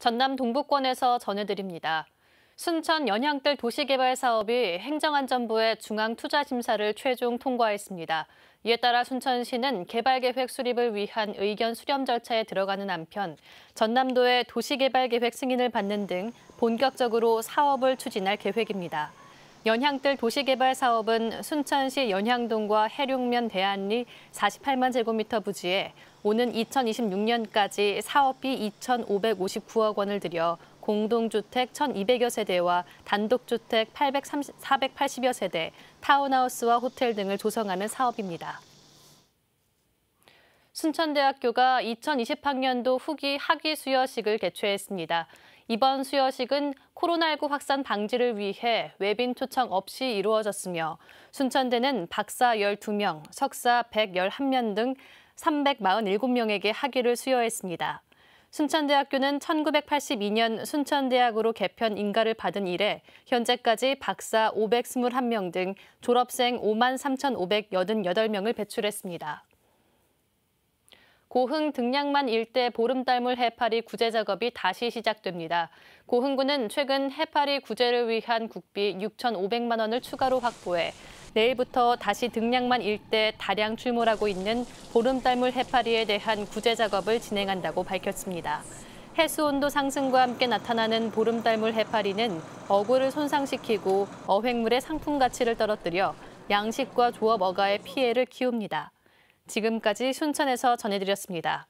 전남 동북권에서 전해드립니다. 순천 연향뜰 도시개발 사업이 행정안전부의 중앙투자심사를 최종 통과했습니다. 이에 따라 순천시는 개발계획 수립을 위한 의견 수렴 절차에 들어가는 한편 전남도의 도시개발계획 승인을 받는 등 본격적으로 사업을 추진할 계획입니다. 연향뜰 도시개발 사업은 순천시 연향동과 해륙면 대안리 48만 제곱미터 부지에 오는 2026년까지 사업비 2,559억 원을 들여 공동주택 1,200여 세대와 단독주택 830, 480여 세대, 타운하우스와 호텔 등을 조성하는 사업입니다. 순천대학교가 2020학년도 후기 학위 수여식을 개최했습니다. 이번 수여식은 코로나19 확산 방지를 위해 외빈 초청 없이 이루어졌으며 순천대는 박사 12명, 석사 111명 등 347명에게 학위를 수여했습니다. 순천대학교는 1982년 순천대학으로 개편 인가를 받은 이래 현재까지 박사 521명 등 졸업생 5 3,588명을 배출했습니다. 고흥 등량만 일대 보름달물 해파리 구제 작업이 다시 시작됩니다. 고흥군은 최근 해파리 구제를 위한 국비 6,500만 원을 추가로 확보해 내일부터 다시 등량만 일대 다량 출몰하고 있는 보름달물 해파리에 대한 구제 작업을 진행한다고 밝혔습니다. 해수 온도 상승과 함께 나타나는 보름달물 해파리는 어구를 손상시키고 어획물의 상품 가치를 떨어뜨려 양식과 조업 어가의 피해를 키웁니다. 지금까지 순천에서 전해드렸습니다.